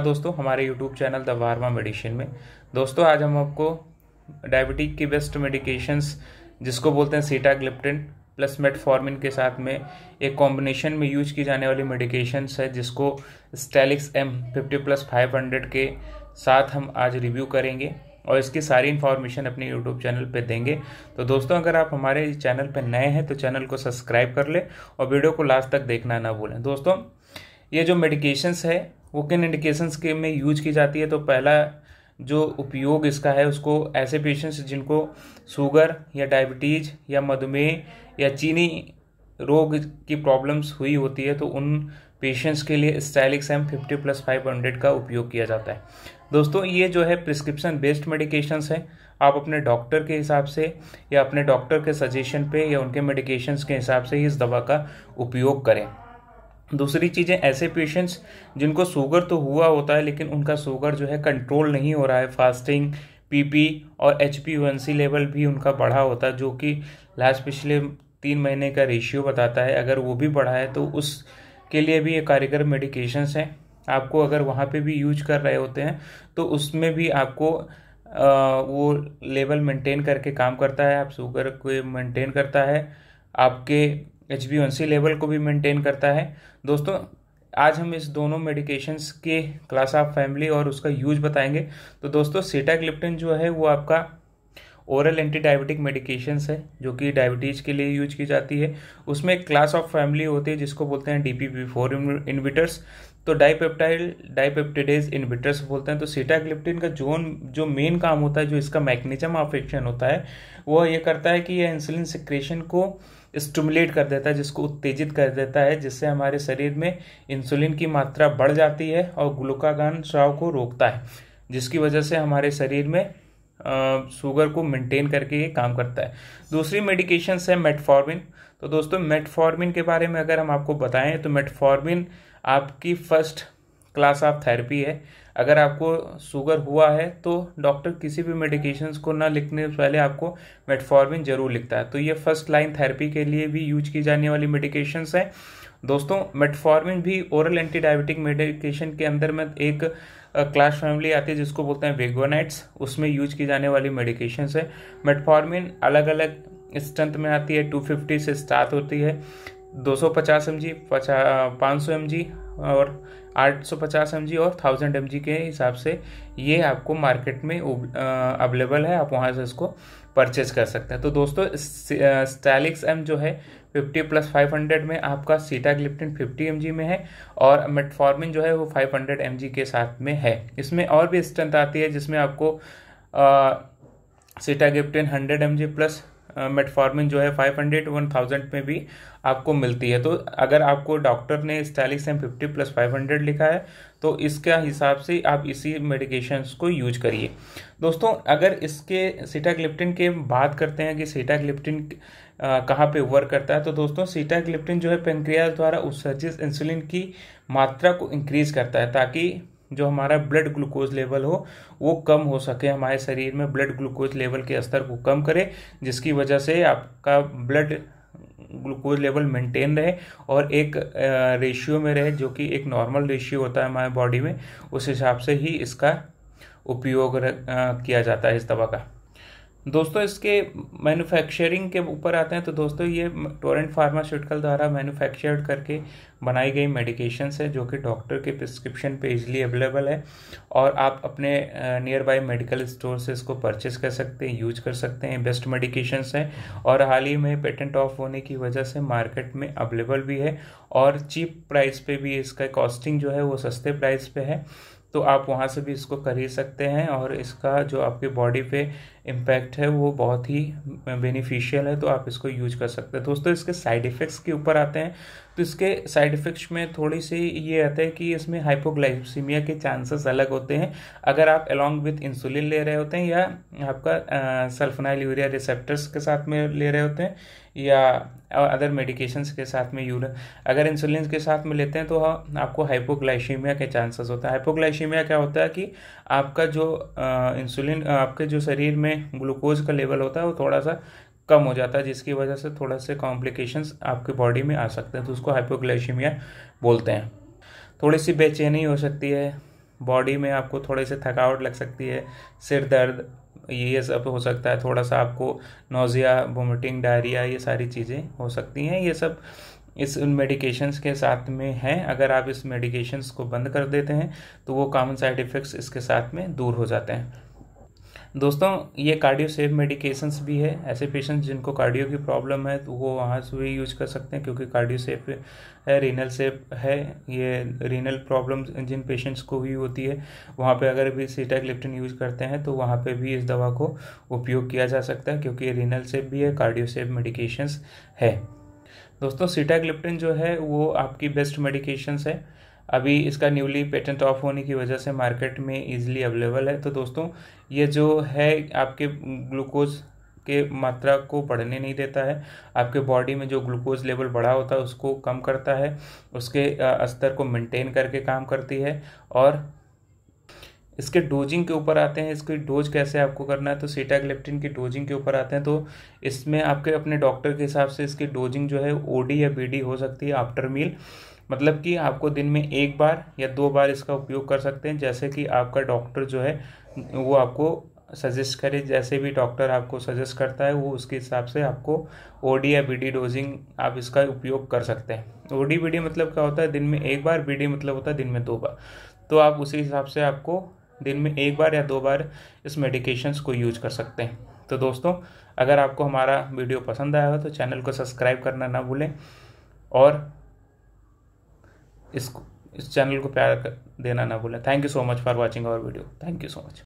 हाँ दोस्तों हमारे YouTube चैनल द वार्मा मेडिशन में दोस्तों आज हम आपको डायबिटिक की बेस्ट मेडिकेशंस जिसको बोलते हैं सीटाग्लिप्टिन प्लस मेटफॉर्मिन के साथ में एक कॉम्बिनेशन में यूज की जाने वाली मेडिकेशंस है जिसको स्टेलिक्स M fifty plus five hundred के साथ हम आज रिव्यू करेंगे और इसकी सारी इन्फॉर्मेशन अपने यूट्यूब चैनल पर देंगे तो दोस्तों अगर आप हमारे चैनल पर नए हैं तो चैनल को सब्सक्राइब कर लें और वीडियो को लास्ट तक देखना ना भूलें दोस्तों ये जो मेडिकेशंस है वो किन इंडिकेशन के में यूज की जाती है तो पहला जो उपयोग इसका है उसको ऐसे पेशेंट्स जिनको शुगर या डायबिटीज या मधुमेह या चीनी रोग की प्रॉब्लम्स हुई होती है तो उन पेशेंट्स के लिए स्टाइलिक्स M fifty plus five hundred का उपयोग किया जाता है दोस्तों ये जो है प्रिस्क्रिप्शन बेस्ड मेडिकेशंस है आप अपने डॉक्टर के हिसाब से या अपने डॉक्टर के सजेशन पे या उनके मेडिकेशंस के हिसाब से ही इस दवा का उपयोग करें दूसरी चीज़ें ऐसे पेशेंट्स जिनको शुगर तो हुआ होता है लेकिन उनका शुगर जो है कंट्रोल नहीं हो रहा है फास्टिंग पीपी और एच पी लेवल भी उनका बढ़ा होता है जो कि लास्ट पिछले तीन महीने का रेशियो बताता है अगर वो भी बढ़ा है तो उसके लिए भी ये कारीगर मेडिकेशंस हैं आपको अगर वहाँ पे भी यूज कर रहे होते हैं तो उसमें भी आपको आ, वो लेवल मेंटेन करके काम करता है आप शुगर को मेंटेन करता है आपके एच लेवल को भी मेंटेन करता है दोस्तों आज हम इस दोनों मेडिकेशंस के क्लास ऑफ फैमिली और उसका यूज बताएंगे तो दोस्तों सीटाग्लिप्टिन जो है वो आपका ओरल एंटी डायबिटिक मेडिकेशंस है जो कि डायबिटीज़ के लिए यूज की जाती है उसमें एक क्लास ऑफ फैमिली होती है जिसको बोलते हैं D P P four inhibitors तो डाइपेप्टाइल डाइपेप्टिडेज इन्विटर्स बोलते हैं तो सीटाग्लिप्टिन का जोन जो मेन काम होता है जो इसका मैकेनिज्म ऑफ एक्शन होता है वो ये करता है कि यह इंसुलिन सिक्रेशन को स्टमुलेट कर देता है जिसको उत्तेजित कर देता है जिससे हमारे शरीर में इंसुलिन की मात्रा बढ़ जाती है और ग्लूकागान स्राव को रोकता है जिसकी वजह से हमारे शरीर में शुगर को मेंटेन करके ये काम करता है दूसरी मेडिकेशंस है मेटफॉर्मिन तो दोस्तों मेटफॉर्मिन के बारे में अगर हम आपको बताएं तो मेटफॉर्मिन आपकी फर्स्ट क्लास ऑफ थेरेपी है अगर आपको शुगर हुआ है तो डॉक्टर किसी भी मेडिकेशंस को ना लिखने से पहले आपको मेटफॉर्मिन ज़रूर लिखता है तो ये फर्स्ट लाइन थेरेपी के लिए भी यूज की जाने वाली मेडिकेशंस हैं दोस्तों मेटफॉर्मिन भी ओरल एंटी डायबिटिक मेडिकेशन के अंदर में एक क्लास फैमिली आती है जिसको बोलते हैं वेगोनाइट्स उसमें यूज की जाने वाली मेडिकेशन है मेटफॉर्मिन अलग अलग स्ट्रेंथ में आती है 250 से स्टार्ट होती है दो सौ पचास एम जी पाँच सौ एम जी और आठ सौ पचास एम जी और थाउजेंड एम जी के हिसाब से ये आपको मार्केट में अवेलेबल है आप वहाँ से इसको परचेज कर सकते हैं तो दोस्तों स्टैलिक्स एम जो है फिफ्टी प्लस फाइव हंड्रेड में आपका सीटा ग्लिप्टिन फिफ्टी एम जी में है और मेटफॉर्मिन जो है वो फाइव हंड्रेड एम जी के साथ में है इसमें और भी स्ट्रेंथ आती है जिसमें आपको सीटा sitagliptin hundred M G plus metformin जो है फाइव हंड्रेड वन थाउजेंड में भी आपको मिलती है तो अगर आपको डॉक्टर ने स्टैलिक्स M fifty plus five hundred लिखा है तो इसका हिसाब से आप इसी मेडिकेशंस को यूज करिए दोस्तों अगर इसके सीटाग्लिप्टिन के बात करते हैं कि सीटाग्लिप्टिन कहाँ पे वर्क करता है तो दोस्तों सीटाग्लिप्टिन जो है पेंक्रियाज द्वारा उत्सर्जित इंसुलिन की मात्रा को इंक्रीज करता है ताकि जो हमारा ब्लड ग्लूकोज लेवल हो वो कम हो सके हमारे शरीर में ब्लड ग्लूकोज लेवल के स्तर को कम करे जिसकी वजह से आपका ब्लड ग्लूकोज लेवल मेंटेन रहे और एक रेशियो में रहे जो कि एक नॉर्मल रेशियो होता है हमारे बॉडी में उस हिसाब से ही इसका उपयोग किया जाता है इस दवा का दोस्तों इसके मैन्युफैक्चरिंग के ऊपर आते हैं तो दोस्तों ये टोरेंट फार्मास्यूटिकल द्वारा मैन्युफैक्चर्ड करके बनाई गई मेडिकेशंस है जो कि डॉक्टर के प्रिस्क्रिप्शन पे इजीली अवेलेबल है और आप अपने नियर बाय मेडिकल स्टोर से इसको परचेस कर सकते हैं यूज कर सकते हैं बेस्ट मेडिकेशंस हैं और हाल ही में पेटेंट ऑफ होने की वजह से मार्केट में अवेलेबल भी है और चीप प्राइस पे भी इसका कॉस्टिंग जो है वो सस्ते प्राइस पे है तो आप वहाँ से भी इसको कर ही सकते हैं और इसका जो आपके बॉडी पे इम्पैक्ट है वो बहुत ही बेनिफिशियल है तो आप इसको यूज कर सकते हैं दोस्तों इसके साइड इफ़ेक्ट्स के ऊपर आते हैं तो इसके साइड इफ़ेक्ट्स में थोड़ी सी ये रहता है कि इसमें हाइपोग्लाइसीमिया के चांसेस अलग होते हैं अगर आप अलॉन्ग विथ इंसुलिन ले रहे होते हैं या आपका सल्फनाइल यूरिया रिसेप्टर्स के साथ में ले रहे होते हैं या अदर मेडिकेशंस के साथ में यूर अगर इंसुलिन के साथ में लेते हैं तो हाँ, आपको हाइपोग्लाइशीमिया के चांसेस होता है हाइपोग्लाइसीमिया क्या होता है कि आपका जो इंसुलिन आपके जो शरीर में ग्लूकोज का लेवल होता है वो थोड़ा सा कम हो जाता है जिसकी वजह से थोड़ा से कॉम्प्लिकेशंस आपके बॉडी में आ सकते हैं तो उसको हाइपोग्लाइशीमिया बोलते हैं थोड़ी सी बेचैनी हो सकती है बॉडी में आपको थोड़ी सी थकावट लग सकती है सिर दर्द ये सब हो सकता है थोड़ा सा आपको नोज़िया वोमिटिंग डायरिया ये सारी चीज़ें हो सकती हैं ये सब इस उन मेडिकेशंस के साथ में हैं अगर आप इस मेडिकेशंस को बंद कर देते हैं तो वो कॉमन साइड इफ़ेक्ट्स इसके साथ में दूर हो जाते हैं दोस्तों ये कार्डियो सेफ मेडिकेशंस भी है ऐसे पेशेंट्स जिनको कार्डियो की प्रॉब्लम है तो वो वहाँ से भी यूज कर सकते हैं क्योंकि कार्डियो सेफ है रीनल सेफ है ये रीनल प्रॉब्लम जिन पेशेंट्स को भी होती है वहाँ पे अगर भी लिप्टिन यूज करते हैं तो वहाँ पे भी इस दवा को उपयोग किया जा सकता है क्योंकि ये रीनल सेफ भी है कार्डियो सेफ मेडिकेशंस है दोस्तों लिप्टिन जो है वो आपकी बेस्ट मेडिकेशंस है अभी इसका न्यूली पेटेंट ऑफ होने की वजह से मार्केट में ईजिली अवेलेबल है तो दोस्तों ये जो है आपके ग्लूकोज के मात्रा को बढ़ने नहीं देता है आपके बॉडी में जो ग्लूकोज लेवल बढ़ा होता है उसको कम करता है उसके स्तर को मेंटेन करके काम करती है और इसके डोजिंग के ऊपर आते हैं इसकी डोज कैसे आपको करना है तो सीटाग्लेप्टिन की डोजिंग के ऊपर आते हैं तो इसमें आपके अपने डॉक्टर के हिसाब से इसकी डोजिंग जो है ओडी या बीडी हो सकती है आफ्टर मील मतलब कि आपको दिन में एक बार या दो बार इसका उपयोग कर सकते हैं जैसे कि आपका डॉक्टर जो है वो आपको सजेस्ट करे जैसे भी डॉक्टर आपको सजेस्ट करता है वो उसके हिसाब से आपको ओ डी या बी डी डोजिंग आप इसका उपयोग कर सकते हैं ओ डी बी डी मतलब क्या होता है दिन में एक बार बी डी मतलब होता है दिन में दो बार तो आप उसी हिसाब से आपको दिन में एक बार या दो बार इस मेडिकेशंस को यूज कर सकते हैं तो दोस्तों अगर आपको हमारा वीडियो पसंद आया हो तो चैनल को सब्सक्राइब करना ना भूलें और इस इस चैनल को प्यार देना ना भूलें thank you so much for watching our video thank you so much